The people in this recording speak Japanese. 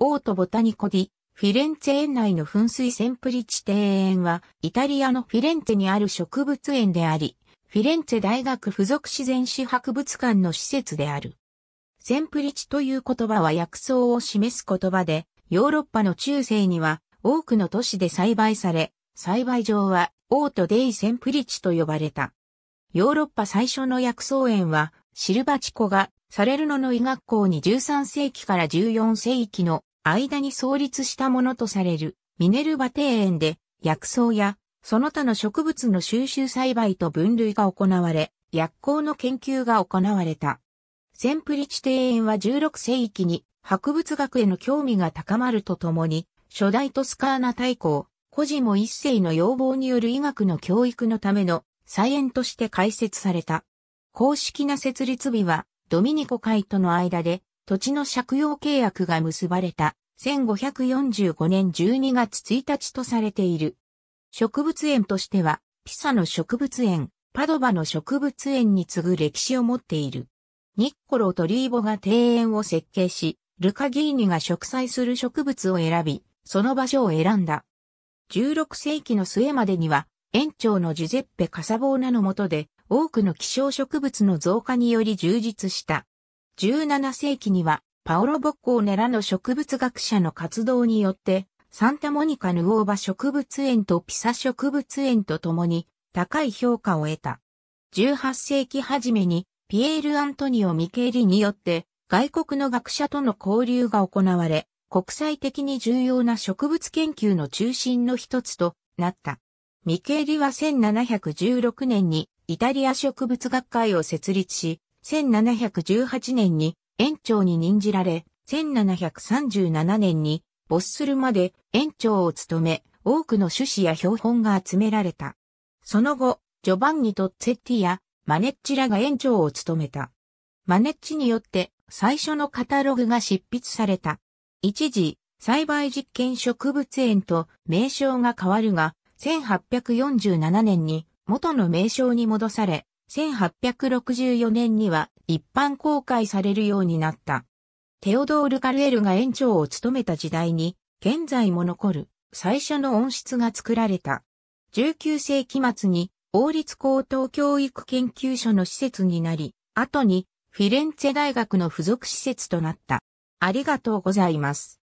オートボタニコディ、フィレンツェ園内の噴水センプリチ庭園は、イタリアのフィレンツェにある植物園であり、フィレンツェ大学附属自然史博物館の施設である。センプリチという言葉は薬草を示す言葉で、ヨーロッパの中世には多くの都市で栽培され、栽培場はオートデイセンプリチと呼ばれた。ヨーロッパ最初の薬草園は、シルバチコがサレルノの医学校に13世紀から14世紀の間に創立したものとされるミネルバ庭園で薬草やその他の植物の収集栽培と分類が行われ、薬効の研究が行われた。センプリチ庭園は16世紀に博物学への興味が高まるとともに、初代トスカーナ大公、コジモ一世の要望による医学の教育のための菜園として開設された。公式な設立日はドミニコ会との間で土地の借用契約が結ばれた1545年12月1日とされている。植物園としては、ピサの植物園、パドバの植物園に次ぐ歴史を持っている。ニッコロ・トリーボが庭園を設計し、ルカギーニが植栽する植物を選び、その場所を選んだ。16世紀の末までには、園長のジュゼッペ・カサボーナの下で、多くの希少植物の増加により充実した。17世紀には、パオロ・ボッコーネらの植物学者の活動によって、サンタモニカ・ヌオーバ植物園とピサ植物園と共に高い評価を得た。18世紀初めにピエール・アントニオ・ミケーリによって外国の学者との交流が行われ、国際的に重要な植物研究の中心の一つとなった。ミケーリは1716年にイタリア植物学会を設立し、1718年に園長に任じられ、1737年に没するまで園長を務め、多くの趣旨や標本が集められた。その後、ジョバンニとツェッティやマネッチらが園長を務めた。マネッチによって最初のカタログが執筆された。一時、栽培実験植物園と名称が変わるが、1847年に元の名称に戻され、1864年には一般公開されるようになった。テオドール・カルエルが園長を務めた時代に、現在も残る最初の温室が作られた。19世紀末に王立高等教育研究所の施設になり、後にフィレンツェ大学の付属施設となった。ありがとうございます。